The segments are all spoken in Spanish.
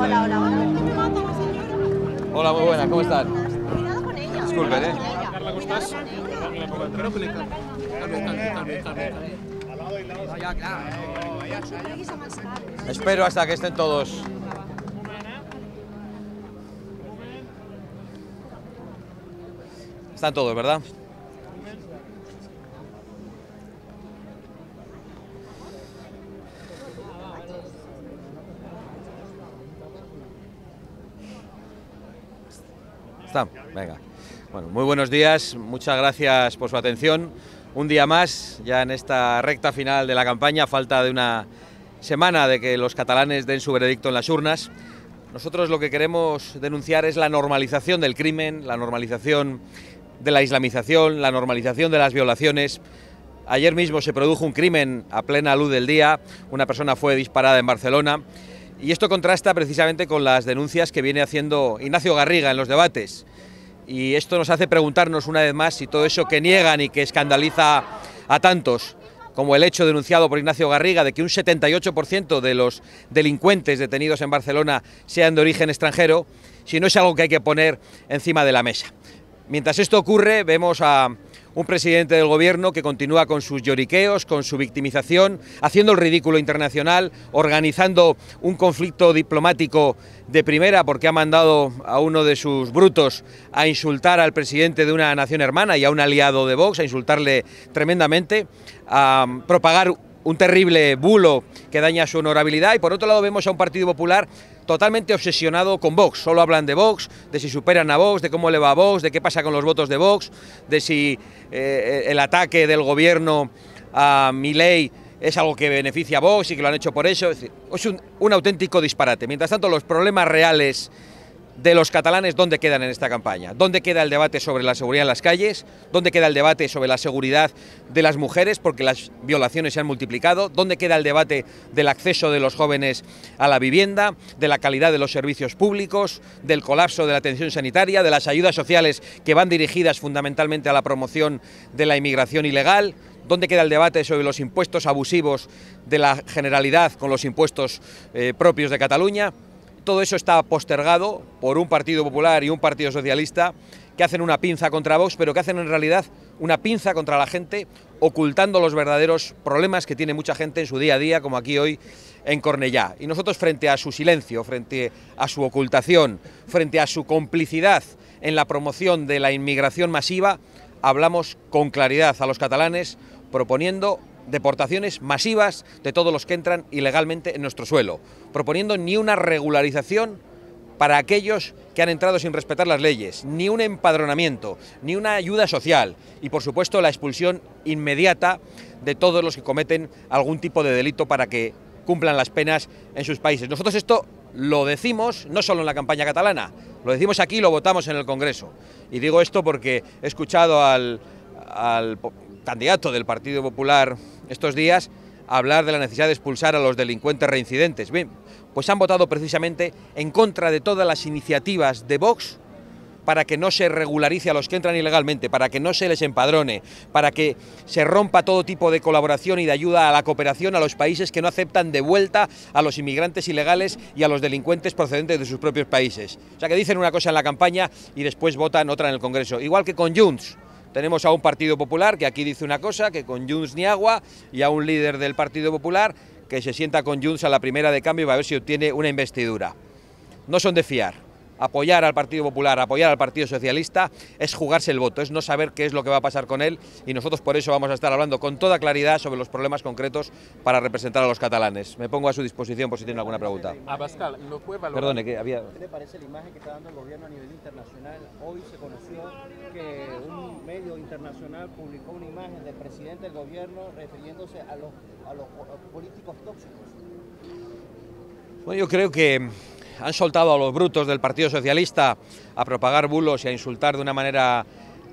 Hola, hola, hola. Hola, muy buenas, ¿cómo están? Cuidado Disculpen, ¿eh? Espero hasta que estén todos. Están todos, ¿verdad? venga. Bueno, muy buenos días, muchas gracias por su atención. Un día más, ya en esta recta final de la campaña, falta de una semana de que los catalanes den su veredicto en las urnas. Nosotros lo que queremos denunciar es la normalización del crimen, la normalización de la islamización, la normalización de las violaciones. Ayer mismo se produjo un crimen a plena luz del día, una persona fue disparada en Barcelona. Y esto contrasta precisamente con las denuncias que viene haciendo Ignacio Garriga en los debates. Y esto nos hace preguntarnos una vez más si todo eso que niegan y que escandaliza a tantos, como el hecho denunciado por Ignacio Garriga de que un 78% de los delincuentes detenidos en Barcelona sean de origen extranjero, si no es algo que hay que poner encima de la mesa. Mientras esto ocurre, vemos a un presidente del gobierno que continúa con sus lloriqueos, con su victimización, haciendo el ridículo internacional, organizando un conflicto diplomático de primera porque ha mandado a uno de sus brutos a insultar al presidente de una nación hermana y a un aliado de Vox, a insultarle tremendamente, a propagar un terrible bulo que daña su honorabilidad. Y por otro lado vemos a un Partido Popular totalmente obsesionado con Vox. Solo hablan de Vox, de si superan a Vox, de cómo le va a Vox, de qué pasa con los votos de Vox, de si eh, el ataque del gobierno a Milei es algo que beneficia a Vox y que lo han hecho por eso. Es, un, auténtico disparate. Mientras tanto, los problemas reales de los catalanes, ¿dónde quedan en esta campaña? ¿Dónde queda el debate sobre la seguridad en las calles? ¿Dónde queda el debate sobre la seguridad de las mujeres, porque las violaciones se han multiplicado? ¿Dónde queda el debate del acceso de los jóvenes a la vivienda, de la calidad de los servicios públicos, del colapso de la atención sanitaria, de las ayudas sociales que van dirigidas fundamentalmente a la promoción de la inmigración ilegal? ¿Dónde queda el debate sobre los impuestos abusivos de la generalidad con los impuestos eh, propios de Cataluña? todo eso está postergado por un Partido Popular y un Partido Socialista que hacen una pinza contra Vox, pero que hacen en realidad una pinza contra la gente, ocultando los verdaderos problemas que tiene mucha gente en su día a día, como aquí hoy en Cornellá. Y nosotros frente a su silencio, frente a su ocultación, frente a su complicidad en la promoción de la inmigración masiva, hablamos con claridad a los catalanes proponiendo deportaciones masivas de todos los que entran ilegalmente en nuestro suelo, proponiendo ni una regularización para aquellos que han entrado sin respetar las leyes, ni un empadronamiento, ni una ayuda social y, por supuesto, la expulsión inmediata de todos los que cometen algún tipo de delito para que cumplan las penas en sus países. Nosotros esto lo decimos no solo en la campaña catalana, lo decimos aquí y lo votamos en el Congreso. Y digo esto porque he escuchado al, al candidato del Partido Popular estos días hablar de la necesidad de expulsar a los delincuentes reincidentes. Bien, pues han votado precisamente en contra de todas las iniciativas de Vox para que no se regularice a los que entran ilegalmente, para que no se les empadrone, para que se rompa todo tipo de colaboración y de ayuda a la cooperación a los países que no aceptan de vuelta a los inmigrantes ilegales y a los delincuentes procedentes de sus propios países. O sea que dicen una cosa en la campaña y después votan otra en el Congreso. Igual que con Junts, tenemos a un Partido Popular que aquí dice una cosa, que con Junts ni agua, y a un líder del Partido Popular que se sienta con Junts a la primera de cambio y va a ver si obtiene una investidura. No son de fiar apoyar al Partido Popular, apoyar al Partido Socialista, es jugarse el voto, es no saber qué es lo que va a pasar con él y nosotros por eso vamos a estar hablando con toda claridad sobre los problemas concretos para representar a los catalanes. Me pongo a su disposición por si tiene alguna pregunta. A ¿lo puede valorar? Perdone, que había... ¿Qué le parece la imagen que está dando el gobierno a nivel internacional? Hoy se conoció que un medio internacional publicó una imagen del presidente del gobierno refiriéndose a los, a los políticos tóxicos. Bueno, yo creo que han soltado a los brutos del Partido Socialista a propagar bulos y a insultar de una manera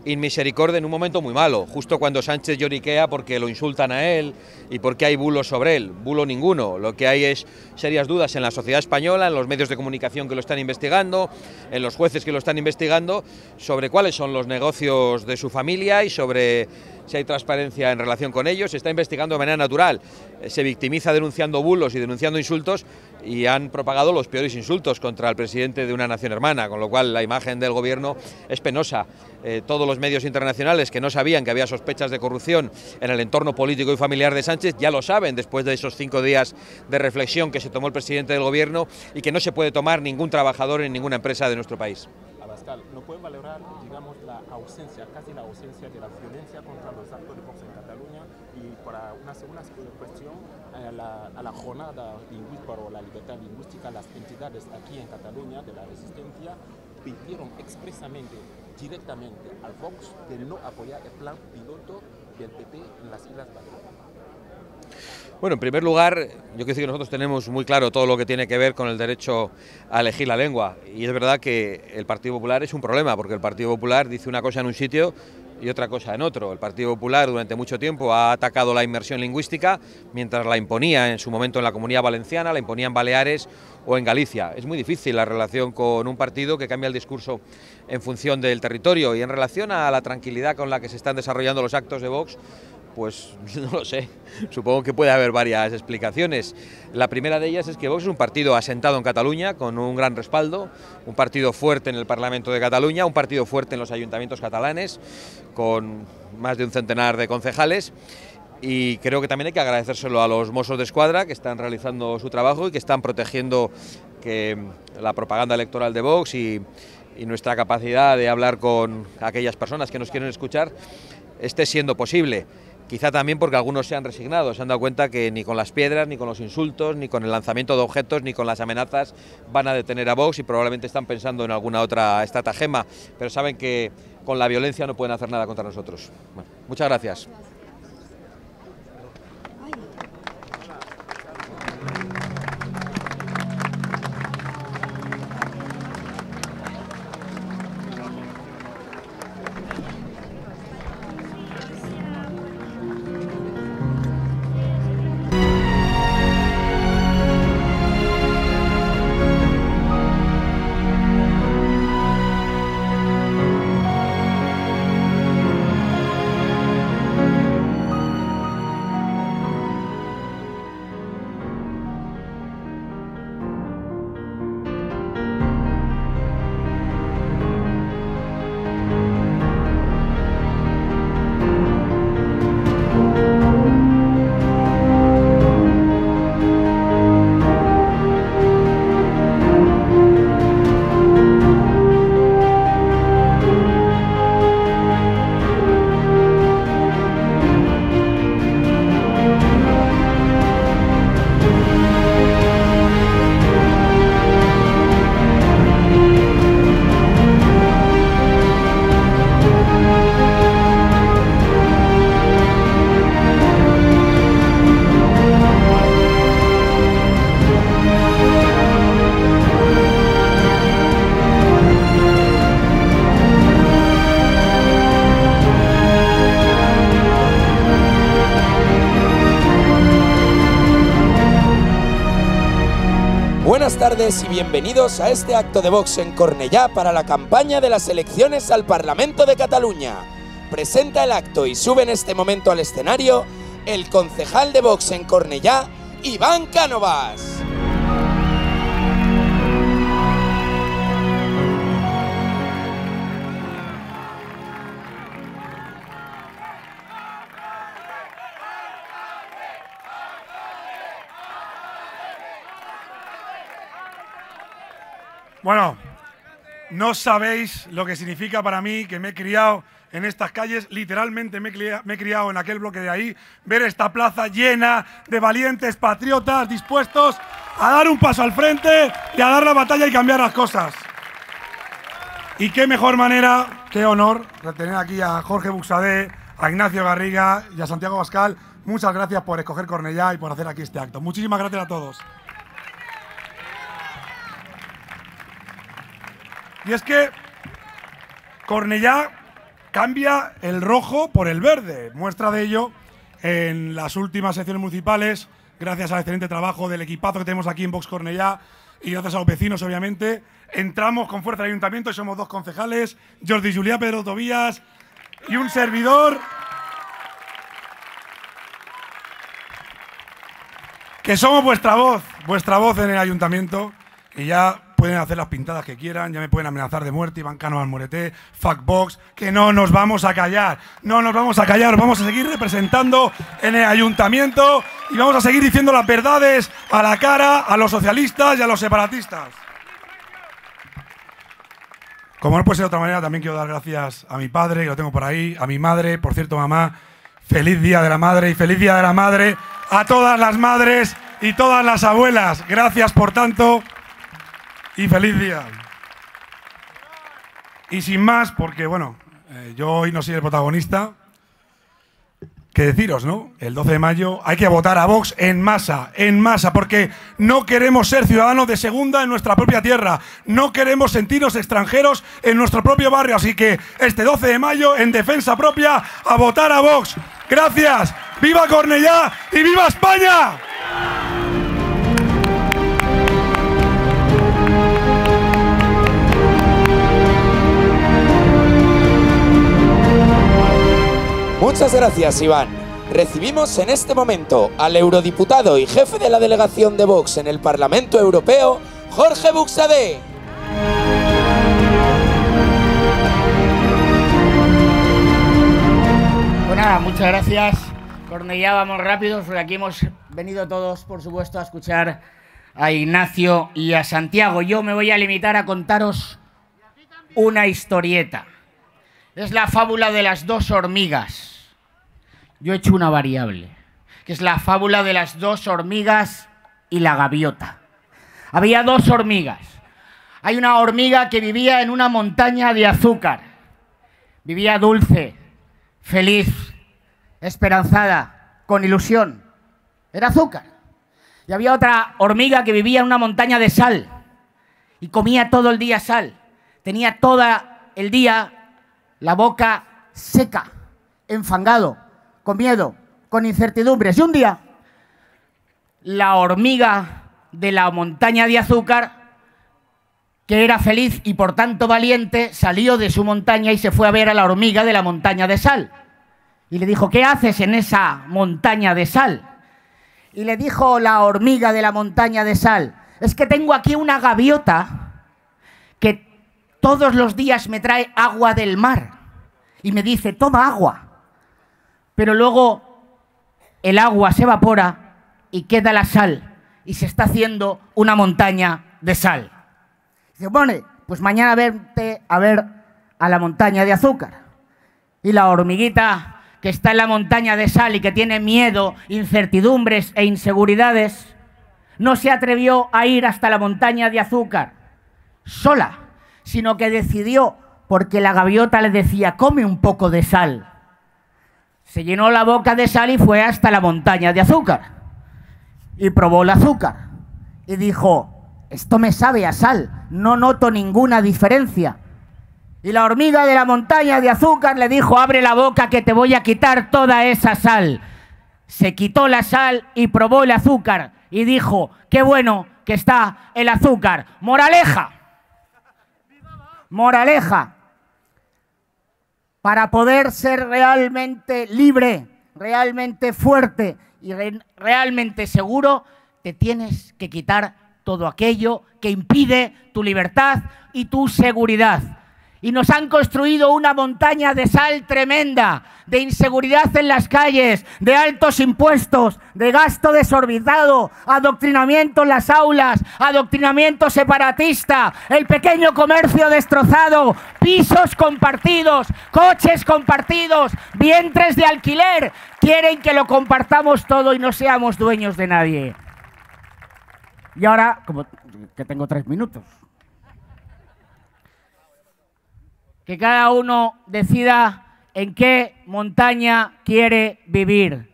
inmisericordia en un momento muy malo, justo cuando Sánchez lloriquea porque lo insultan a él y porque hay bulos sobre él, bulo ninguno. Lo que hay es serias dudas en la sociedad española, en los medios de comunicación que lo están investigando, en los jueces que lo están investigando, sobre cuáles son los negocios de su familia y sobre si hay transparencia en relación con ellos. Se está investigando de manera natural, eh, se victimiza denunciando bulos y denunciando insultos y han propagado los peores insultos contra el presidente de una nación hermana, con lo cual la imagen del gobierno es penosa. Eh, todos los medios internacionales que no sabían que había sospechas de corrupción en el entorno político y familiar de Sánchez ya lo saben después de esos cinco días de reflexión que se tomó el presidente del gobierno y que no se puede tomar ningún trabajador en ninguna empresa de nuestro país. a la jornada lingüística o la libertad lingüística, las entidades aquí en Cataluña de la resistencia pidieron expresamente, directamente al Vox de no apoyar el plan piloto del PP en las Islas Baleares. Bueno, en primer lugar, yo quiero decir que nosotros tenemos muy claro todo lo que tiene que ver con el derecho a elegir la lengua. Y es verdad que el Partido Popular es un problema, porque el Partido Popular dice una cosa en un sitio y otra cosa en otro. El Partido Popular durante mucho tiempo ha atacado la inmersión lingüística mientras la imponía en su momento en la Comunidad Valenciana, la imponía en Baleares o en Galicia. Es muy difícil la relación con un partido que cambia el discurso en función del territorio y en relación a la tranquilidad con la que se están desarrollando los actos de Vox. Pues no lo sé. Supongo que puede haber varias explicaciones. La primera de ellas es que Vox es un partido asentado en Cataluña, con un gran respaldo, un partido fuerte en el Parlamento de Cataluña, un partido fuerte en los ayuntamientos catalanes, con más de un centenar de concejales. Y creo que también hay que agradecérselo a los Mossos de Escuadra que están realizando su trabajo y que están protegiendo que la propaganda electoral de Vox y nuestra capacidad de hablar con aquellas personas que nos quieren escuchar esté siendo posible. Quizá también porque algunos se han resignado, se han dado cuenta que ni con las piedras, ni con los insultos, ni con el lanzamiento de objetos, ni con las amenazas van a detener a Vox y probablemente están pensando en alguna otra estratagema, pero saben que con la violencia no pueden hacer nada contra nosotros. muchas gracias. y bienvenidos a este acto de box en Cornellá para la campaña de las elecciones al Parlamento de Cataluña. Presenta el acto y sube en este momento al escenario el concejal de box en Cornellá, Iván Cánovas. Bueno, no sabéis lo que significa para mí que me he criado en estas calles, literalmente me he, criado, en aquel bloque de ahí, ver esta plaza llena de valientes patriotas dispuestos a dar un paso al frente y a dar la batalla y cambiar las cosas. Y qué mejor manera, qué honor tener aquí a Jorge Buxadé, a Ignacio Garriga y a Santiago Pascal. Muchas gracias por escoger Cornellá y por hacer aquí este acto. Muchísimas gracias a todos. Y es que Cornellá cambia el rojo por el verde. Muestra de ello en las últimas elecciones municipales, gracias al excelente trabajo del equipazo que tenemos aquí en Vox Cornellá y gracias a los vecinos, obviamente. Entramos con fuerza al ayuntamiento y somos dos concejales, Jordi Juliá, Pedro Tobías y un servidor. Que somos vuestra voz, vuestra voz en el ayuntamiento. Y ya pueden hacer las pintadas que quieran, ya me pueden amenazar de muerte, Iván Cano al Morete, fuckbox que no nos vamos a callar, no nos vamos a callar, vamos a seguir representando en el ayuntamiento y vamos a seguir diciendo las verdades a la cara a los socialistas y a los separatistas. Como no puede ser de otra manera, también quiero dar gracias a mi padre, que lo tengo por ahí, a mi madre, por cierto, mamá, feliz Día de la Madre y feliz Día de la Madre a todas las madres y todas las abuelas. Gracias por tanto y feliz día. Y sin más, porque bueno, eh, yo hoy no soy el protagonista, que deciros, ¿no? El 12 de mayo hay que votar a Vox en masa, en masa, porque no queremos ser ciudadanos de segunda en nuestra propia tierra, no queremos sentirnos extranjeros en nuestro propio barrio, así que este 12 de mayo, en defensa propia, a votar a Vox. Gracias, viva Cornellá y viva España. Muchas gracias, Iván. Recibimos en este momento al eurodiputado y jefe de la delegación de Vox en el Parlamento Europeo, Jorge Buxadé. Pues nada, muchas gracias. Cornellá, vamos rápidos, porque aquí hemos venido todos, por supuesto, a escuchar a Ignacio y a Santiago. Yo me voy a limitar a contaros una historieta. Es la fábula de las dos hormigas yo he hecho una variable, que es la fábula de las dos hormigas y la gaviota. Había dos hormigas. Hay una hormiga que vivía en una montaña de azúcar. Vivía dulce, feliz, esperanzada, con ilusión. Era azúcar. Y había otra hormiga que vivía en una montaña de sal y comía todo el día sal. Tenía todo el día la boca seca, enfangado, con miedo, con incertidumbres. Y un día, la hormiga de la montaña de azúcar, que era feliz y por tanto valiente, salió de su montaña y se fue a ver a la hormiga de la montaña de sal. Y le dijo, ¿qué haces en esa montaña de sal? Y le dijo la hormiga de la montaña de sal, es que tengo aquí una gaviota que todos los días me trae agua del mar. Y me dice, toma agua pero luego el agua se evapora y queda la sal y se está haciendo una montaña de sal. Dice, bueno, pues mañana vente a ver a la montaña de azúcar. Y la hormiguita que está en la montaña de sal y que tiene miedo, incertidumbres e inseguridades, no se atrevió a ir hasta la montaña de azúcar sola, sino que decidió, porque la gaviota le decía, come un poco de sal. Se llenó la boca de sal y fue hasta la montaña de azúcar. Y probó el azúcar. Y dijo, esto me sabe a sal, no noto ninguna diferencia. Y la hormiga de la montaña de azúcar le dijo, abre la boca que te voy a quitar toda esa sal. Se quitó la sal y probó el azúcar y dijo, qué bueno que está el azúcar. Moraleja. Moraleja para poder ser realmente libre, realmente fuerte y realmente seguro, te tienes que quitar todo aquello que impide tu libertad y tu seguridad y nos han construido una montaña de sal tremenda, de inseguridad en las calles, de altos impuestos, de gasto desorbitado, adoctrinamiento en las aulas, adoctrinamiento separatista, el pequeño comercio destrozado, pisos compartidos, coches compartidos, vientres de alquiler. Quieren que lo compartamos todo y no seamos dueños de nadie. Y ahora, como que tengo tres minutos, que cada uno decida en qué montaña quiere vivir.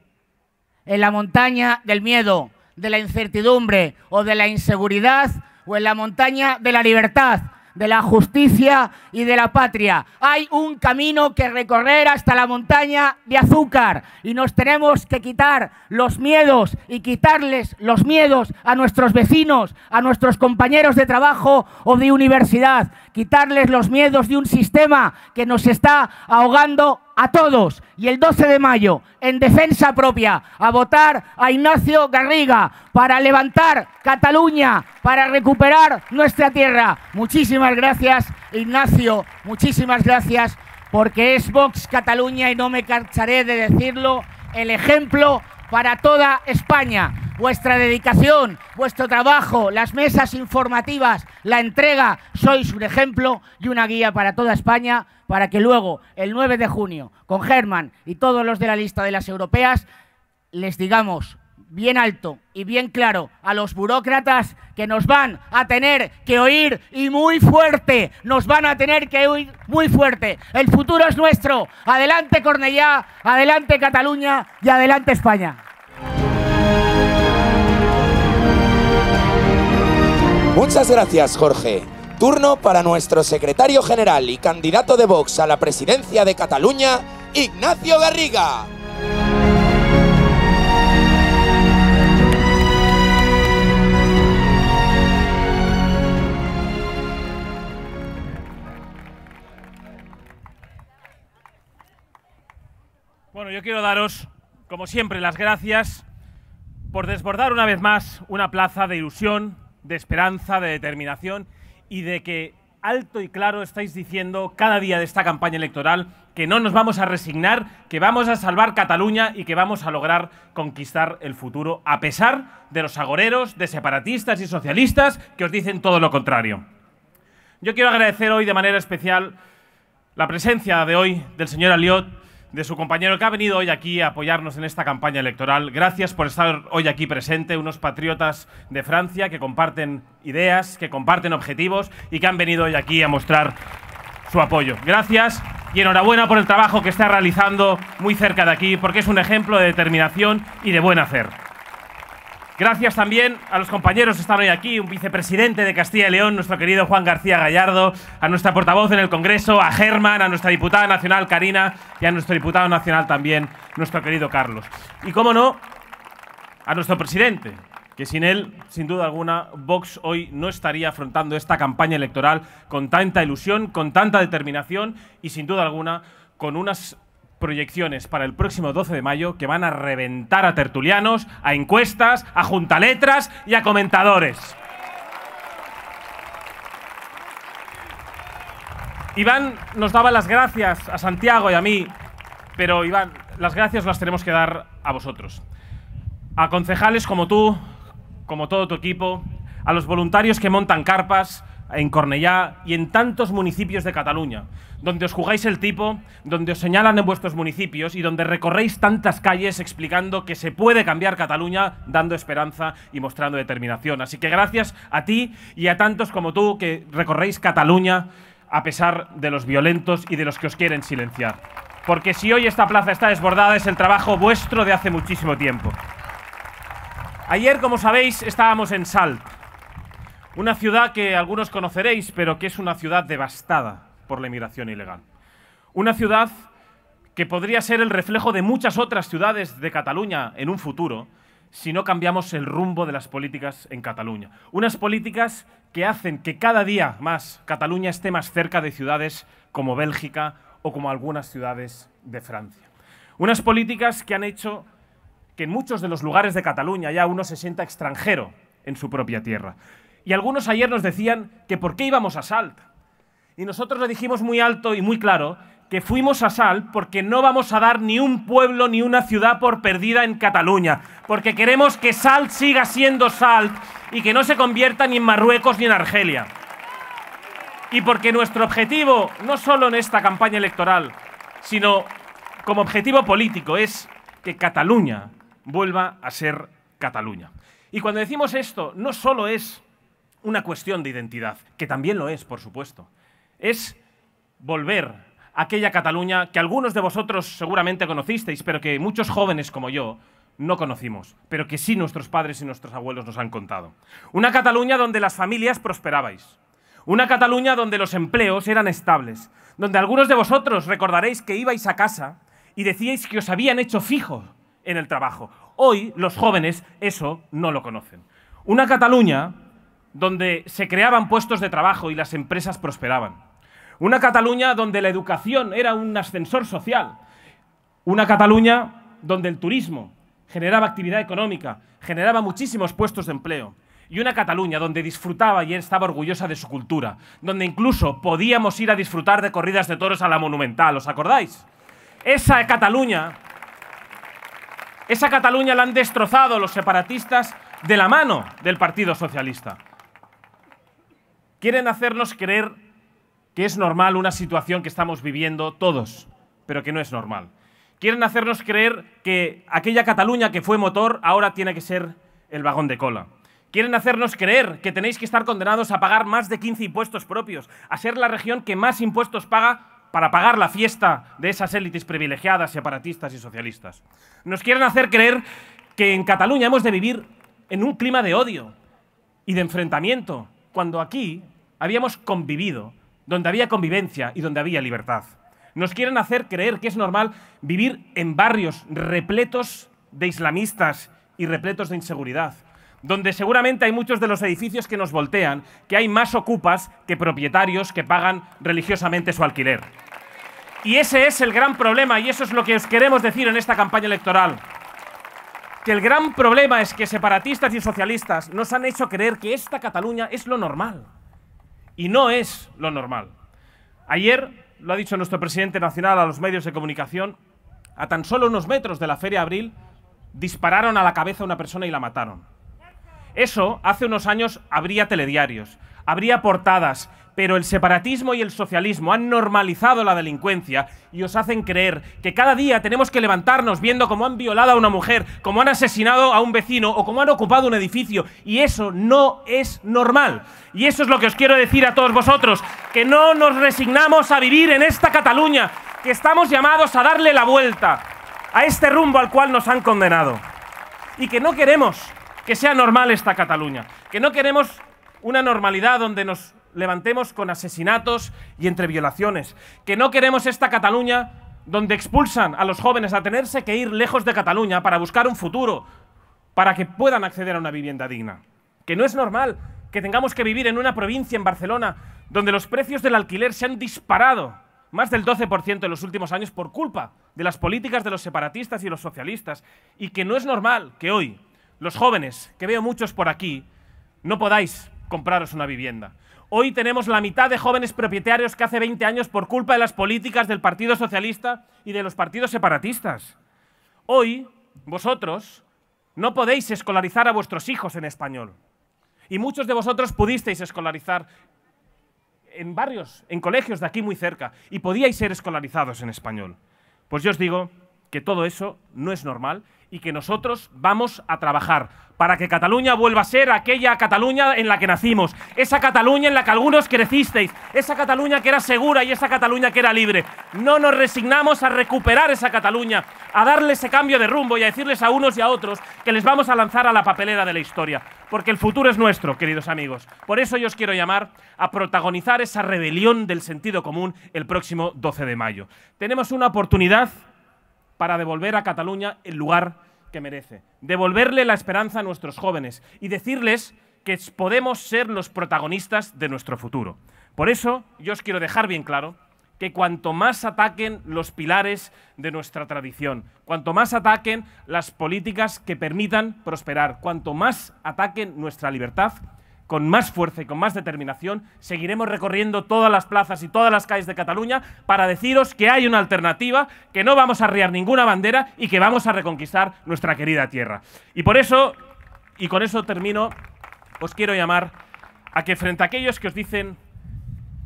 En la montaña del miedo, de la incertidumbre o de la inseguridad o en la montaña de la libertad, de la justicia y de la patria. Hay un camino que recorrer hasta la montaña de azúcar y nos tenemos que quitar los miedos y quitarles los miedos a nuestros vecinos, a nuestros compañeros de trabajo o de universidad, quitarles los miedos de un sistema que nos está ahogando a todos y el 12 de mayo, en defensa propia, a votar a Ignacio Garriga para levantar Cataluña para recuperar nuestra tierra. Muchísimas gracias, Ignacio. Muchísimas gracias, porque es Vox Cataluña y no me cansaré de decirlo, el ejemplo para toda España. Vuestra dedicación, vuestro trabajo, las mesas informativas, la entrega, sois un ejemplo y una guía para toda España para que luego, el 9 de junio, con Germán y todos los de la lista de las europeas, les digamos bien alto y bien claro a los burócratas que nos van a tener que oír y muy fuerte, nos van a tener que oír muy fuerte. El futuro es nuestro. Adelante Cornellá, adelante Cataluña y adelante España. Muchas gracias, Jorge. Turno para nuestro secretario general y candidato de Vox a la presidencia de Cataluña, Ignacio Garriga. Bueno, yo quiero daros, como siempre, las gracias por desbordar una vez más una plaza de ilusión, de esperanza, de determinación y de que alto y claro estáis diciendo cada día de esta campaña electoral que no nos vamos a resignar, que vamos a salvar Cataluña y que vamos a lograr conquistar el futuro, a pesar de los agoreros, de separatistas y socialistas que os dicen todo lo contrario. Yo quiero agradecer hoy de manera especial la presencia de hoy del señor Aliot, de su compañero que ha venido hoy aquí a apoyarnos en esta campaña electoral. Gracias por estar hoy aquí presente, unos patriotas de Francia que comparten ideas, que comparten objetivos y que han venido hoy aquí a mostrar su apoyo. Gracias y enhorabuena por el trabajo que está realizando muy cerca de aquí, porque es un ejemplo de determinación y de buen hacer. Gracias también a los compañeros que están hoy aquí, un vicepresidente de Castilla y León, nuestro querido Juan García Gallardo, a nuestra portavoz en el Congreso, a Germán, a nuestra diputada nacional Karina y a nuestro diputado nacional también, nuestro querido Carlos. Y cómo no, a nuestro presidente, que sin él, sin duda alguna, Vox hoy no estaría afrontando esta campaña electoral con tanta ilusión, con tanta determinación y sin duda alguna con unas proyecciones para el próximo 12 de mayo que van a reventar a tertulianos, a encuestas, a juntaletras y a comentadores. Iván nos daba las gracias a Santiago y a mí, pero Iván, las gracias las tenemos que dar a vosotros. A concejales como tú, como todo tu equipo, a los voluntarios que montan carpas, en Cornellá y en tantos municipios de Cataluña, donde os jugáis el tipo, donde os señalan en vuestros municipios y donde recorréis tantas calles explicando que se puede cambiar Cataluña, dando esperanza y mostrando determinación. Así que gracias a ti y a tantos como tú que recorréis Cataluña a pesar de los violentos y de los que os quieren silenciar. Porque si hoy esta plaza está desbordada es el trabajo vuestro de hace muchísimo tiempo. Ayer, como sabéis, estábamos en Salt, una ciudad que algunos conoceréis, pero que es una ciudad devastada por la inmigración ilegal. Una ciudad que podría ser el reflejo de muchas otras ciudades de Cataluña en un futuro si no cambiamos el rumbo de las políticas en Cataluña. Unas políticas que hacen que cada día más Cataluña esté más cerca de ciudades como Bélgica o como algunas ciudades de Francia. Unas políticas que han hecho que en muchos de los lugares de Cataluña ya uno se sienta extranjero en su propia tierra. Y algunos ayer nos decían que por qué íbamos a Salt. Y nosotros le dijimos muy alto y muy claro que fuimos a Salt porque no vamos a dar ni un pueblo ni una ciudad por perdida en Cataluña, porque queremos que Salt siga siendo Salt y que no se convierta ni en Marruecos ni en Argelia. Y porque nuestro objetivo, no solo en esta campaña electoral, sino como objetivo político, es que Cataluña vuelva a ser Cataluña. Y cuando decimos esto, no solo es una cuestión de identidad, que también lo es, por supuesto. Es volver a aquella Cataluña que algunos de vosotros seguramente conocisteis, pero que muchos jóvenes como yo no conocimos, pero que sí nuestros padres y nuestros abuelos nos han contado. Una Cataluña donde las familias prosperabais. Una Cataluña donde los empleos eran estables, donde algunos de vosotros recordaréis que ibais a casa y decíais que os habían hecho fijo en el trabajo. Hoy los jóvenes eso no lo conocen. Una Cataluña donde se creaban puestos de trabajo y las empresas prosperaban. Una Cataluña donde la educación era un ascensor social. Una Cataluña donde el turismo generaba actividad económica, generaba muchísimos puestos de empleo. Y una Cataluña donde disfrutaba y estaba orgullosa de su cultura, donde incluso podíamos ir a disfrutar de corridas de toros a la Monumental, ¿os acordáis? Esa Cataluña, esa Cataluña la han destrozado los separatistas de la mano del Partido Socialista. Quieren hacernos creer que es normal una situación que estamos viviendo todos, pero que no es normal. Quieren hacernos creer que aquella Cataluña que fue motor ahora tiene que ser el vagón de cola. Quieren hacernos creer que tenéis que estar condenados a pagar más de 15 impuestos propios, a ser la región que más impuestos paga para pagar la fiesta de esas élites privilegiadas, separatistas y socialistas. Nos quieren hacer creer que en Cataluña hemos de vivir en un clima de odio y de enfrentamiento, cuando aquí habíamos convivido, donde había convivencia y donde había libertad. Nos quieren hacer creer que es normal vivir en barrios repletos de islamistas y repletos de inseguridad, donde seguramente hay muchos de los edificios que nos voltean, que hay más ocupas que propietarios que pagan religiosamente su alquiler. Y ese es el gran problema y eso es lo que os queremos decir en esta campaña electoral. Que el gran problema es que separatistas y socialistas nos han hecho creer que esta Cataluña es lo normal. Y no es lo normal. Ayer lo ha dicho nuestro presidente nacional a los medios de comunicación, a tan solo unos metros de la Feria Abril, dispararon a la cabeza a una persona y la mataron. Eso hace unos años habría telediarios, habría portadas, pero el separatismo y el socialismo han normalizado la delincuencia y os hacen creer que cada día tenemos que levantarnos viendo cómo han violado a una mujer, cómo han asesinado a un vecino o cómo han ocupado un edificio. Y eso no es normal. Y eso es lo que os quiero decir a todos vosotros, que no nos resignamos a vivir en esta Cataluña, que estamos llamados a darle la vuelta a este rumbo al cual nos han condenado. Y que no queremos que sea normal esta Cataluña, que no queremos una normalidad donde nos levantemos con asesinatos y entre violaciones. Que no queremos esta Cataluña donde expulsan a los jóvenes a tenerse que ir lejos de Cataluña para buscar un futuro, para que puedan acceder a una vivienda digna. Que no es normal que tengamos que vivir en una provincia, en Barcelona, donde los precios del alquiler se han disparado más del 12% en los últimos años por culpa de las políticas de los separatistas y los socialistas. Y que no es normal que hoy los jóvenes, que veo muchos por aquí, no podáis compraros una vivienda. Hoy tenemos la mitad de jóvenes propietarios que hace 20 años por culpa de las políticas del Partido Socialista y de los partidos separatistas. Hoy, vosotros no podéis escolarizar a vuestros hijos en español. Y muchos de vosotros pudisteis escolarizar en barrios, en colegios de aquí muy cerca, y podíais ser escolarizados en español. Pues yo os digo que todo eso no es normal y que nosotros vamos a trabajar para que Cataluña vuelva a ser aquella Cataluña en la que nacimos, esa Cataluña en la que algunos crecisteis, esa Cataluña que era segura y esa Cataluña que era libre. No nos resignamos a recuperar esa Cataluña, a darle ese cambio de rumbo y a decirles a unos y a otros que les vamos a lanzar a la papelera de la historia, porque el futuro es nuestro, queridos amigos. Por eso yo os quiero llamar a protagonizar esa rebelión del sentido común el próximo 12 de mayo. Tenemos una oportunidad para devolver a Cataluña el lugar que merece, devolverle la esperanza a nuestros jóvenes y decirles que podemos ser los protagonistas de nuestro futuro. Por eso yo os quiero dejar bien claro que cuanto más ataquen los pilares de nuestra tradición, cuanto más ataquen las políticas que permitan prosperar, cuanto más ataquen nuestra libertad, con más fuerza y con más determinación, seguiremos recorriendo todas las plazas y todas las calles de Cataluña para deciros que hay una alternativa, que no vamos a arriar ninguna bandera y que vamos a reconquistar nuestra querida tierra. Y por eso, y con eso termino, os quiero llamar a que frente a aquellos que os dicen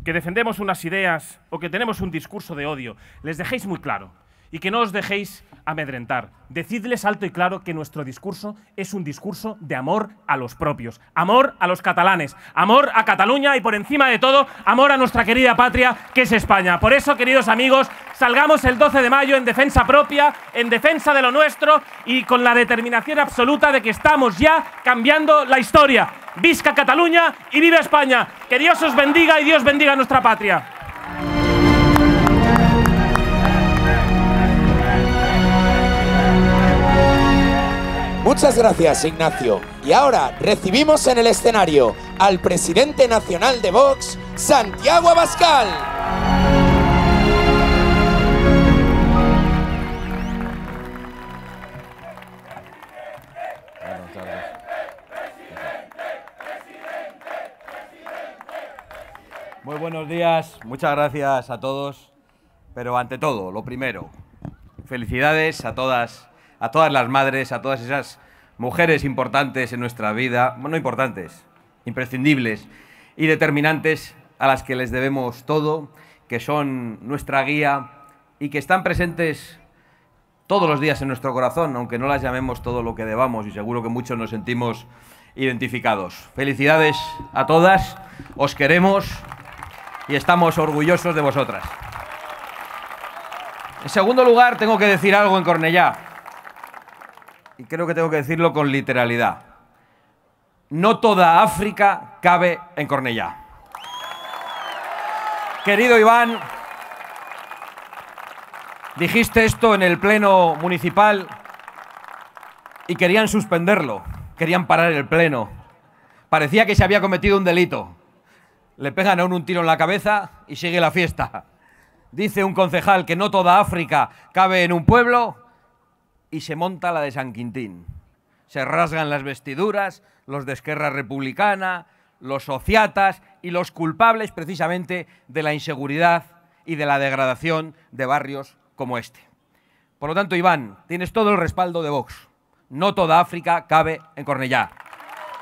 que defendemos unas ideas o que tenemos un discurso de odio, les dejéis muy claro y que no os dejéis amedrentar. Decidles alto y claro que nuestro discurso es un discurso de amor a los propios, amor a los catalanes, amor a Cataluña y por encima de todo, amor a nuestra querida patria que es España. Por eso, queridos amigos, salgamos el 12 de mayo en defensa propia, en defensa de lo nuestro y con la determinación absoluta de que estamos ya cambiando la historia. Visca Cataluña y viva España. Que Dios os bendiga y Dios bendiga a nuestra patria. Muchas gracias, Ignacio. Y ahora recibimos en el escenario al presidente nacional de Vox, Santiago Abascal. Muy buenos días, muchas gracias a todos, pero ante todo, lo primero, felicidades a todas a todas las madres, a todas esas mujeres importantes en nuestra vida, bueno, importantes, imprescindibles y determinantes a las que les debemos todo, que son nuestra guía y que están presentes todos los días en nuestro corazón, aunque no las llamemos todo lo que debamos y seguro que muchos nos sentimos identificados. Felicidades a todas, os queremos y estamos orgullosos de vosotras. En segundo lugar, tengo que decir algo en Cornellá y creo que tengo que decirlo con literalidad, no toda África cabe en Cornellá. Querido Iván, dijiste esto en el Pleno Municipal y querían suspenderlo, querían parar el Pleno. Parecía que se había cometido un delito. Le pegan a un tiro en la cabeza y sigue la fiesta. Dice un concejal que no toda África cabe en un pueblo y se monta la de San Quintín. Se rasgan las vestiduras, los de Esquerra Republicana, los sociatas y los culpables precisamente de la inseguridad y de la degradación de barrios como este. Por lo tanto, Iván, tienes todo el respaldo de Vox. No toda África cabe en Cornellá.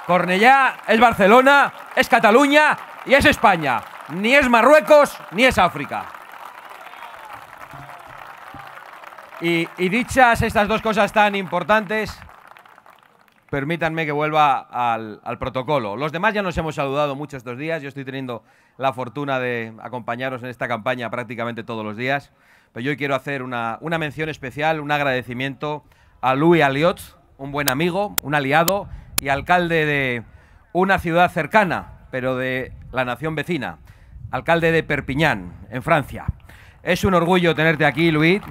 Cornellá es Barcelona, es Cataluña y es España. Ni es Marruecos, ni es África. Y, dichas estas dos cosas tan importantes, permítanme que vuelva al, protocolo. Los demás ya nos hemos saludado mucho estos días. Yo estoy teniendo la fortuna de acompañaros en esta campaña prácticamente todos los días. Pero yo hoy quiero hacer una, mención especial, un agradecimiento a Louis Aliot, un buen amigo, un aliado y alcalde de una ciudad cercana, pero de la nación vecina, alcalde de Perpiñán, en Francia. Es un orgullo tenerte aquí, Luis.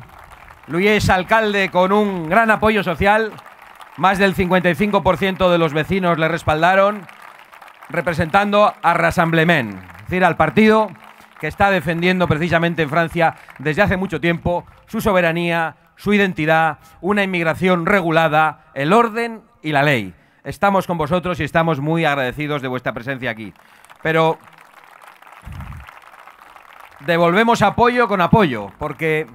Luis Alcalde con un gran apoyo social. Más del 55% de los vecinos le respaldaron, representando a Rassemblement, es decir, al partido que está defendiendo precisamente en Francia desde hace mucho tiempo su soberanía, su identidad, una inmigración regulada, el orden y la ley. Estamos con vosotros y estamos muy agradecidos de vuestra presencia aquí. Pero devolvemos apoyo con apoyo, porque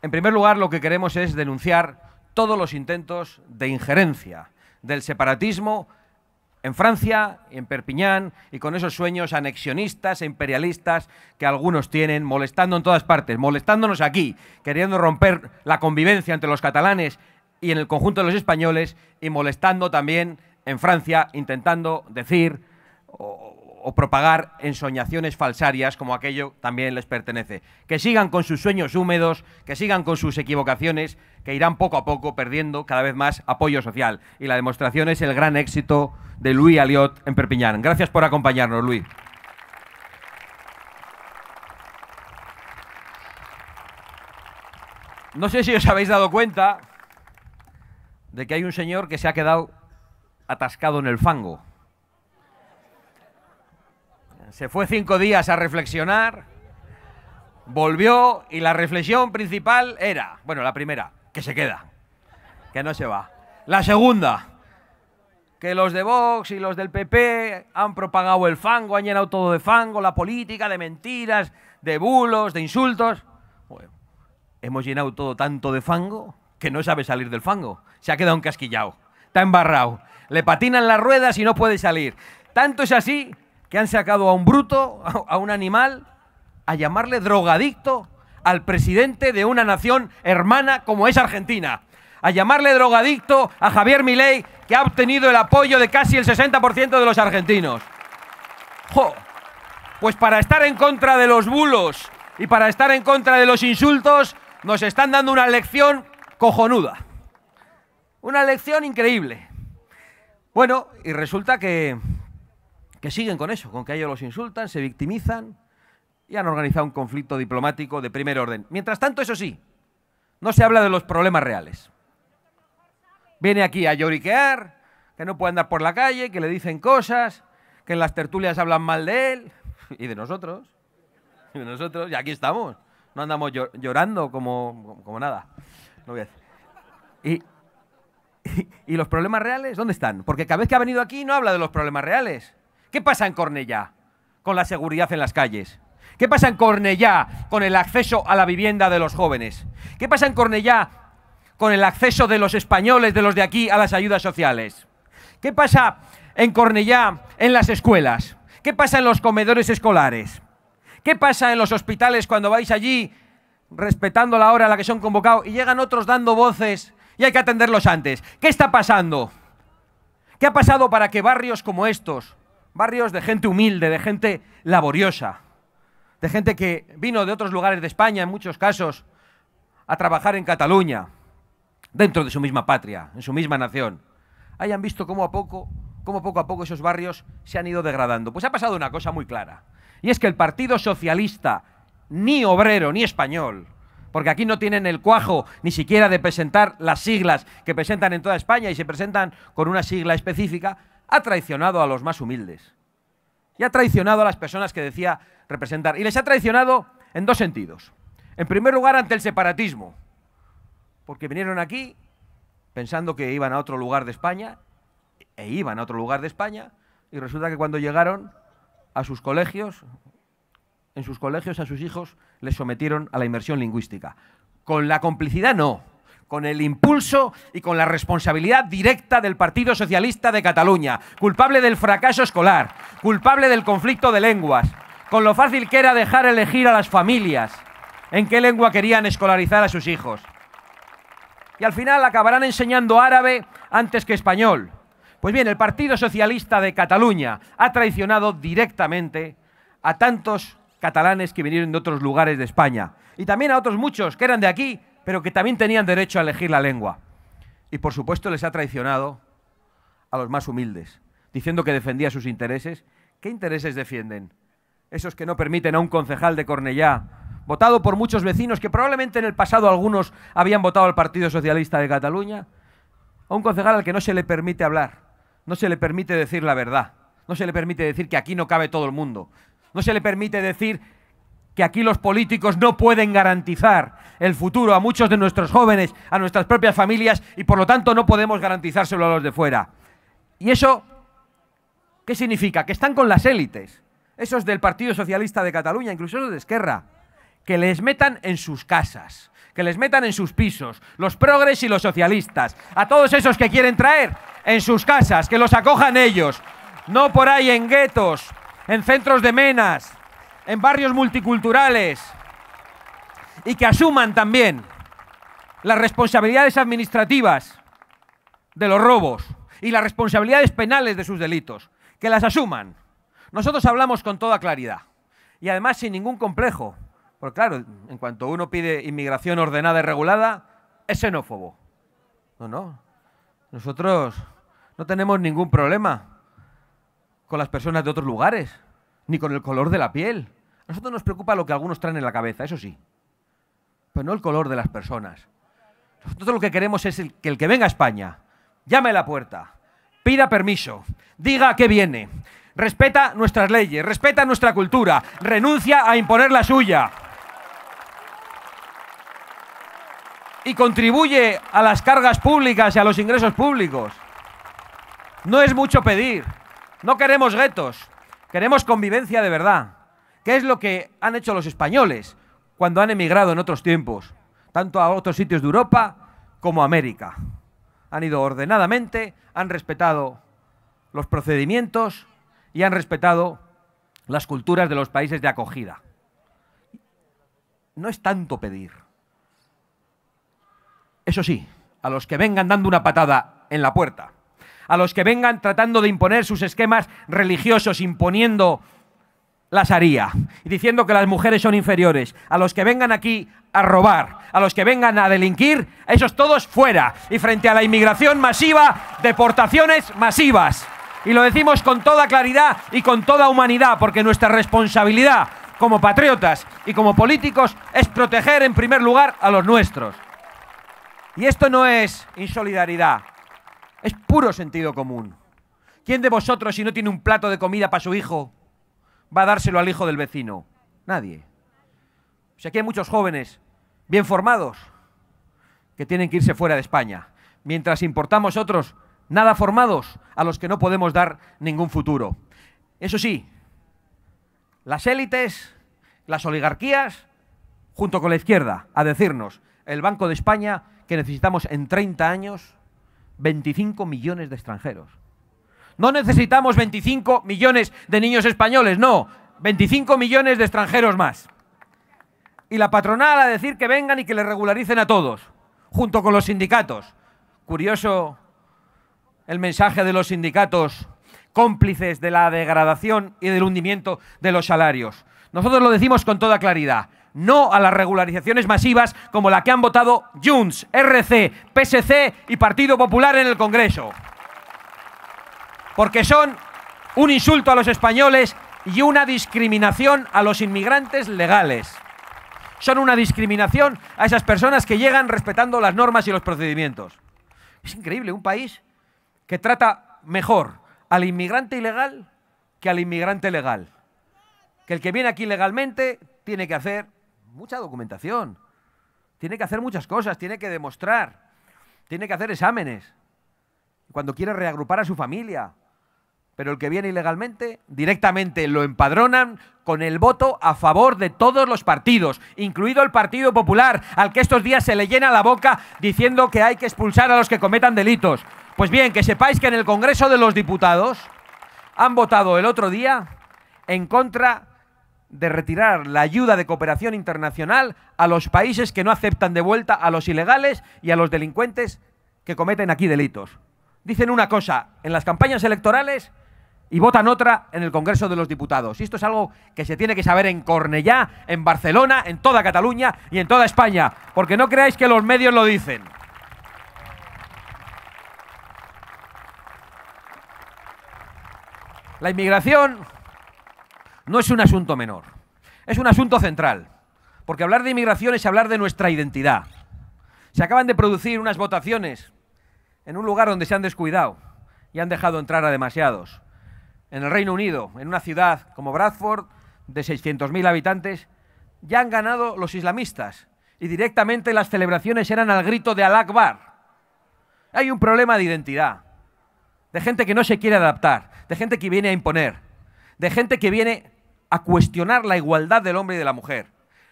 en primer lugar, lo que queremos es denunciar todos los intentos de injerencia del separatismo en Francia, en Perpiñán y con esos sueños anexionistas e imperialistas que algunos tienen, molestando en todas partes, molestándonos aquí, queriendo romper la convivencia entre los catalanes y en el conjunto de los españoles y molestando también en Francia, intentando decir o propagar ensoñaciones falsarias como aquello también les pertenece. Que sigan con sus sueños húmedos, que sigan con sus equivocaciones, que irán poco a poco perdiendo cada vez más apoyo social. Y la demostración es el gran éxito de Luis Aliot en Perpiñán. Gracias por acompañarnos, Luis. No sé si os habéis dado cuenta de que hay un señor que se ha quedado atascado en el fango se fue cinco días a reflexionar, volvió y la reflexión principal era, bueno, la primera, que se queda, que no se va. La segunda, que los de Vox y los del PP han propagado el fango, han llenado todo de fango, la política, de mentiras, de bulos, de insultos. hemos llenado todo tanto de fango que no sabe salir del fango. Se ha quedado encasquillado, está embarrado, le patinan las ruedas y no puede salir. Tanto es así que han sacado a un bruto, a un animal, a llamarle drogadicto al presidente de una nación hermana como es Argentina. A llamarle drogadicto a Javier Milei, que ha obtenido el apoyo de casi el 60% de los argentinos. ¡Jo! Pues para estar en contra de los bulos y para estar en contra de los insultos, nos están dando una lección cojonuda. Una lección increíble. Bueno, y resulta que que siguen con eso, con que ellos los insultan, se victimizan y han organizado un conflicto diplomático de primer orden. Mientras tanto, eso sí, no se habla de los problemas reales. Viene aquí a lloriquear, que no puede andar por la calle, que le dicen cosas, que en las tertulias hablan mal de él y de nosotros. Y de nosotros, y aquí estamos. No andamos llorando como, nada. ¿Y los problemas reales dónde están? Porque cada vez que ha venido aquí no habla de los problemas reales. ¿Qué pasa en Cornellá con la seguridad en las calles? ¿Qué pasa en Cornellá con el acceso a la vivienda de los jóvenes? ¿Qué pasa en Cornellá con el acceso de los españoles, de los de aquí, a las ayudas sociales? ¿Qué pasa en Cornellá en las escuelas? ¿Qué pasa en los comedores escolares? ¿Qué pasa en los hospitales cuando vais allí respetando la hora a la que son convocados y llegan otros dando voces y hay que atenderlos antes? ¿Qué está pasando? ¿Qué ha pasado para que barrios como estos, barrios de gente humilde, de gente laboriosa, de gente que vino de otros lugares de España, en muchos casos, a trabajar en Cataluña, dentro de su misma patria, en su misma nación, hayan visto cómo a poco, cómo poco a poco esos barrios se han ido degradando. Pues ha pasado una cosa muy clara, y es que el Partido Socialista, ni obrero ni español, porque aquí no tienen el cuajo ni siquiera de presentar las siglas que presentan en toda España y se presentan con una sigla específica, ha traicionado a los más humildes y ha traicionado a las personas que decía representar. Y les ha traicionado en dos sentidos. En primer lugar, ante el separatismo, porque vinieron aquí pensando que iban a otro lugar de España, e iban a otro lugar de España, y resulta que cuando llegaron a sus colegios, en sus colegios a sus hijos les sometieron a la inmersión lingüística. Con la complicidad no, con el impulso y con la responsabilidad directa del Partido Socialista de Cataluña, culpable del fracaso escolar, culpable del conflicto de lenguas, con lo fácil que era dejar elegir a las familias en qué lengua querían escolarizar a sus hijos. Y al final acabarán enseñando árabe antes que español. Pues bien, el Partido Socialista de Cataluña ha traicionado directamente a tantos catalanes que vinieron de otros lugares de España y también a otros muchos que eran de aquí pero que también tenían derecho a elegir la lengua. Y por supuesto les ha traicionado a los más humildes, diciendo que defendía sus intereses. ¿Qué intereses defienden? Esos que no permiten a un concejal de Cornellá, votado por muchos vecinos que probablemente en el pasado algunos habían votado al Partido Socialista de Cataluña, a un concejal al que no se le permite hablar, no se le permite decir la verdad, no se le permite decir que aquí no cabe todo el mundo, no se le permite decir que aquí los políticos no pueden garantizar el futuro a muchos de nuestros jóvenes, a nuestras propias familias y por lo tanto no podemos garantizárselo a los de fuera. ¿Y eso qué significa? Que están con las élites, esos del Partido Socialista de Cataluña, incluso los de Esquerra, que les metan en sus casas, que les metan en sus pisos, los progres y los socialistas, a todos esos que quieren traer en sus casas, que los acojan ellos, no por ahí en guetos, en centros de menas, en barrios multiculturales, y que asuman también las responsabilidades administrativas de los robos y las responsabilidades penales de sus delitos, que las asuman. Nosotros hablamos con toda claridad y además sin ningún complejo, porque claro, en cuanto uno pide inmigración ordenada y regulada, es xenófobo. No, no. Nosotros no tenemos ningún problema con las personas de otros lugares, ni con el color de la piel. A nosotros nos preocupa lo que algunos traen en la cabeza, eso sí pero no el color de las personas. Nosotros lo que queremos es que el que venga a España llame a la puerta, pida permiso, diga que viene, respeta nuestras leyes, respeta nuestra cultura, renuncia a imponer la suya. Y contribuye a las cargas públicas y a los ingresos públicos. No es mucho pedir. No queremos guetos. Queremos convivencia de verdad. ¿Qué es lo que han hecho los españoles? cuando han emigrado en otros tiempos, tanto a otros sitios de Europa como a América. Han ido ordenadamente, han respetado los procedimientos y han respetado las culturas de los países de acogida. No es tanto pedir. Eso sí, a los que vengan dando una patada en la puerta, a los que vengan tratando de imponer sus esquemas religiosos, imponiendo las haría, diciendo que las mujeres son inferiores. A los que vengan aquí a robar, a los que vengan a delinquir, a esos todos fuera. Y frente a la inmigración masiva, deportaciones masivas. Y lo decimos con toda claridad y con toda humanidad, porque nuestra responsabilidad como patriotas y como políticos es proteger en primer lugar a los nuestros. Y esto no es insolidaridad, es puro sentido común. ¿Quién de vosotros si no tiene un plato de comida para su hijo va a dárselo al hijo del vecino? Nadie. O sea, aquí hay muchos jóvenes bien formados que tienen que irse fuera de España, mientras importamos otros nada formados a los que no podemos dar ningún futuro. Eso sí, las élites, las oligarquías, junto con la izquierda, a decirnos, el Banco de España, que necesitamos en 30 años 25 millones de extranjeros. No necesitamos 25 millones de niños españoles, no, 25 millones de extranjeros más. Y la patronal a decir que vengan y que les regularicen a todos, junto con los sindicatos. Curioso el mensaje de los sindicatos cómplices de la degradación y del hundimiento de los salarios. Nosotros lo decimos con toda claridad. No a las regularizaciones masivas como la que han votado Junts, RC, PSC y Partido Popular en el Congreso porque son un insulto a los españoles y una discriminación a los inmigrantes legales. Son una discriminación a esas personas que llegan respetando las normas y los procedimientos. Es increíble, un país que trata mejor al inmigrante ilegal que al inmigrante legal. Que el que viene aquí legalmente tiene que hacer mucha documentación, tiene que hacer muchas cosas, tiene que demostrar, tiene que hacer exámenes. Cuando quiere reagrupar a su familia, pero el que viene ilegalmente, directamente lo empadronan con el voto a favor de todos los partidos, incluido el Partido Popular, al que estos días se le llena la boca diciendo que hay que expulsar a los que cometan delitos. Pues bien, que sepáis que en el Congreso de los Diputados han votado el otro día en contra de retirar la ayuda de cooperación internacional a los países que no aceptan de vuelta a los ilegales y a los delincuentes que cometen aquí delitos. Dicen una cosa en las campañas electorales y votan otra en el Congreso de los Diputados. Y esto es algo que se tiene que saber en Cornellá, en Barcelona, en toda Cataluña y en toda España, porque no creáis que los medios lo dicen. La inmigración no es un asunto menor, es un asunto central, porque hablar de inmigración es hablar de nuestra identidad. Se acaban de producir unas votaciones en un lugar donde se han descuidado y han dejado entrar a demasiados en el Reino Unido, en una ciudad como Bradford, de 600.000 habitantes, ya han ganado los islamistas y directamente las celebraciones eran al grito de Al-Akbar. Hay un problema de identidad, de gente que no se quiere adaptar, de gente que viene a imponer, de gente que viene a cuestionar la igualdad del hombre y de la mujer.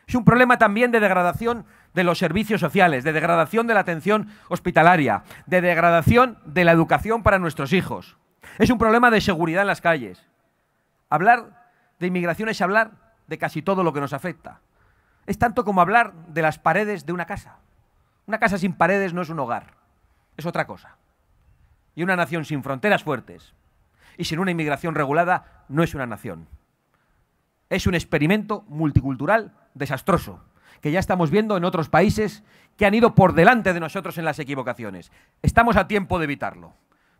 Es un problema también de degradación de los servicios sociales, de degradación de la atención hospitalaria, de degradación de la educación para nuestros hijos. Es un problema de seguridad en las calles. Hablar de inmigración es hablar de casi todo lo que nos afecta. Es tanto como hablar de las paredes de una casa. Una casa sin paredes no es un hogar, es otra cosa. Y una nación sin fronteras fuertes y sin una inmigración regulada no es una nación. Es un experimento multicultural desastroso, que ya estamos viendo en otros países que han ido por delante de nosotros en las equivocaciones. Estamos a tiempo de evitarlo.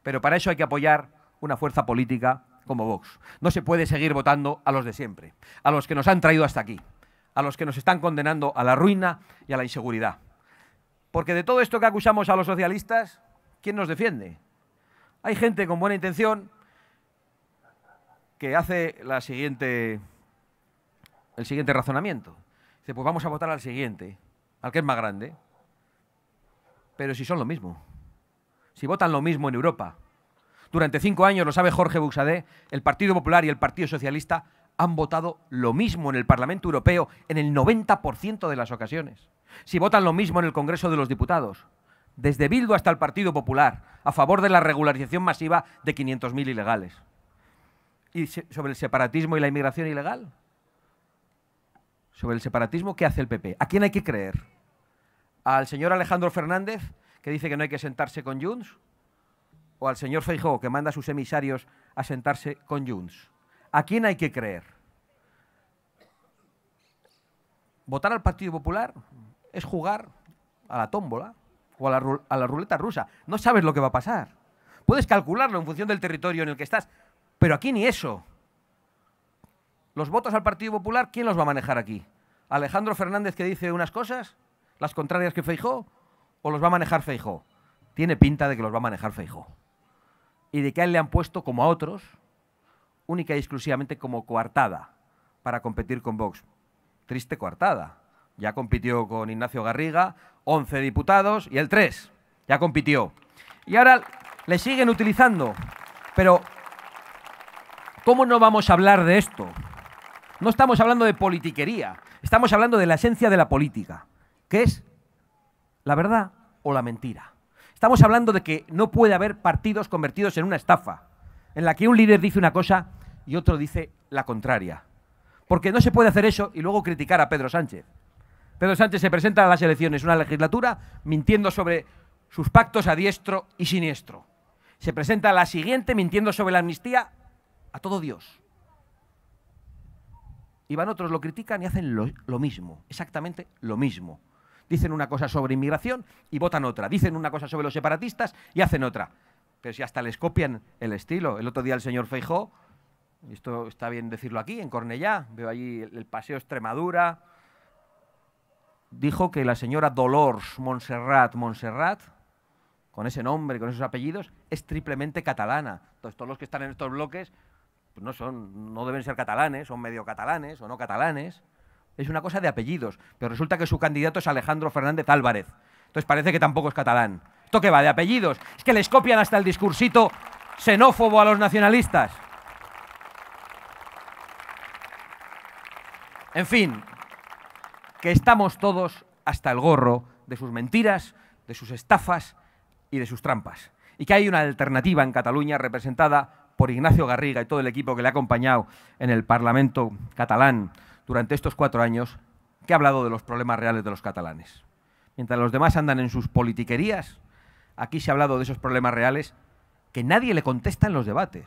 Pero para eso hay que apoyar una fuerza política como Vox. No se puede seguir votando a los de siempre, a los que nos han traído hasta aquí, a los que nos están condenando a la ruina y a la inseguridad. Porque de todo esto que acusamos a los socialistas, ¿quién nos defiende? Hay gente con buena intención que hace la siguiente, el siguiente razonamiento. Dice, pues vamos a votar al siguiente, al que es más grande. Pero si son lo mismo si votan lo mismo en Europa. Durante cinco años, lo sabe Jorge Buxadé, el Partido Popular y el Partido Socialista han votado lo mismo en el Parlamento Europeo en el 90% de las ocasiones. Si votan lo mismo en el Congreso de los Diputados, desde Bildu hasta el Partido Popular, a favor de la regularización masiva de 500.000 ilegales. ¿Y sobre el separatismo y la inmigración ilegal? Sobre el separatismo, ¿qué hace el PP? ¿A quién hay que creer? ¿Al señor Alejandro Fernández? que dice que no hay que sentarse con Junts, o al señor Feijóo, que manda a sus emisarios a sentarse con Junts. ¿A quién hay que creer? ¿Votar al Partido Popular es jugar a la tómbola o a la, ruleta rusa? No sabes lo que va a pasar. Puedes calcularlo en función del territorio en el que estás, pero aquí ni eso. Los votos al Partido Popular, ¿quién los va a manejar aquí? ¿Alejandro Fernández que dice unas cosas? ¿Las contrarias que Feijóo? o los va a manejar Feijo? Tiene pinta de que los va a manejar Feijo. Y de que a él le han puesto, como a otros, única y exclusivamente como coartada para competir con Vox. Triste coartada. Ya compitió con Ignacio Garriga, 11 diputados y el 3. Ya compitió. Y ahora le siguen utilizando. Pero, ¿cómo no vamos a hablar de esto? No estamos hablando de politiquería, estamos hablando de la esencia de la política, que es la verdad o la mentira. Estamos hablando de que no puede haber partidos convertidos en una estafa, en la que un líder dice una cosa y otro dice la contraria. Porque no se puede hacer eso y luego criticar a Pedro Sánchez. Pedro Sánchez se presenta a las elecciones, una legislatura, mintiendo sobre sus pactos a diestro y siniestro. Se presenta a la siguiente mintiendo sobre la amnistía a todo Dios. Y van otros, lo critican y hacen lo, lo mismo, exactamente lo mismo dicen una cosa sobre inmigración y votan otra, dicen una cosa sobre los separatistas y hacen otra. Pero si hasta les copian el estilo. El otro día el señor Feijó, esto está bien decirlo aquí, en Cornellá, veo allí el Paseo Extremadura, dijo que la señora Dolors Montserrat Montserrat, con ese nombre, con esos apellidos, es triplemente catalana. Entonces todos los que están en estos bloques pues no, son, no deben ser catalanes, son medio catalanes o no catalanes es una cosa de apellidos, pero resulta que su candidato es Alejandro Fernández Álvarez. Entonces parece que tampoco es catalán. ¿Esto qué va? ¿De apellidos? Es que les copian hasta el discursito xenófobo a los nacionalistas. En fin, que estamos todos hasta el gorro de sus mentiras, de sus estafas y de sus trampas. Y que hay una alternativa en Cataluña representada por Ignacio Garriga y todo el equipo que le ha acompañado en el Parlamento catalán, durante estos cuatro años que ha hablado de los problemas reales de los catalanes. Mientras los demás andan en sus politiquerías, aquí se ha hablado de esos problemas reales que nadie le contesta en los debates.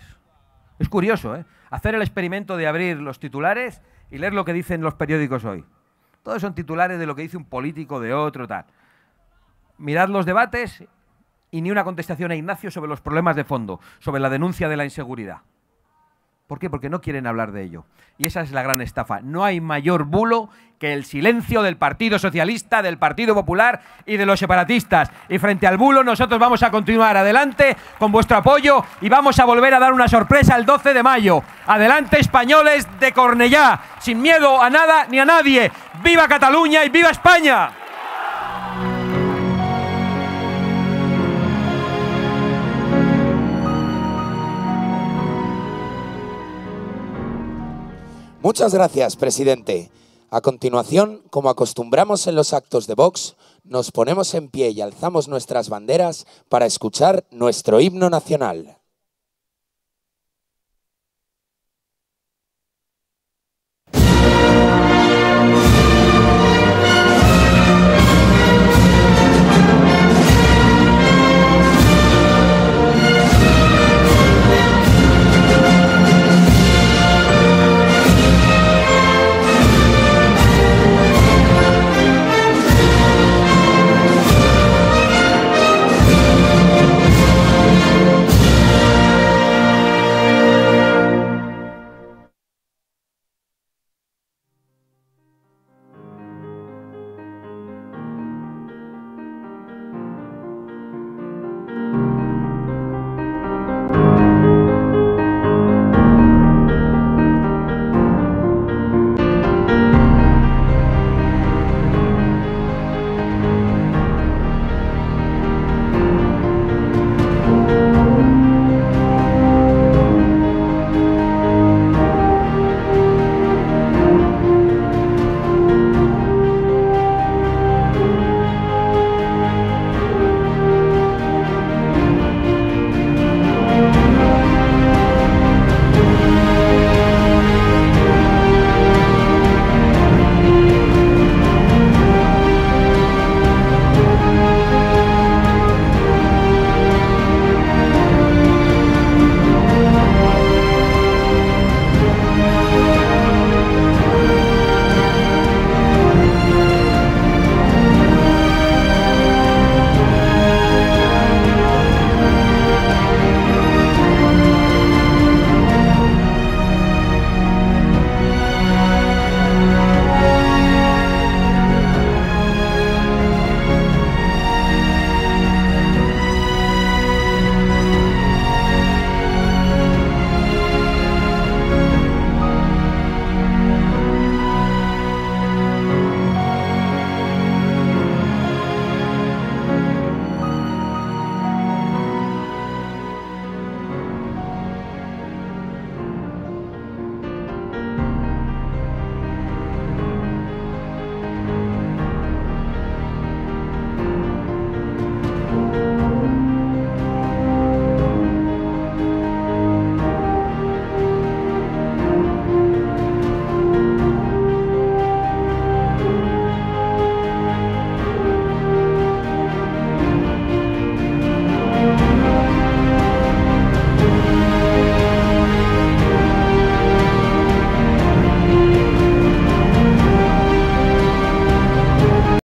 Es curioso, ¿eh? Hacer el experimento de abrir los titulares y leer lo que dicen los periódicos hoy. Todos son titulares de lo que dice un político, de otro, tal. Mirad los debates y ni una contestación a Ignacio sobre los problemas de fondo, sobre la denuncia de la inseguridad. ¿Por qué? Porque no quieren hablar de ello. Y esa es la gran estafa. No hay mayor bulo que el silencio del Partido Socialista, del Partido Popular y de los separatistas. Y frente al bulo nosotros vamos a continuar adelante con vuestro apoyo y vamos a volver a dar una sorpresa el 12 de mayo. Adelante españoles de Cornellá, sin miedo a nada ni a nadie. ¡Viva Cataluña y viva España! Muchas gracias, presidente. A continuación, como acostumbramos en los actos de Vox, nos ponemos en pie y alzamos nuestras banderas para escuchar nuestro himno nacional.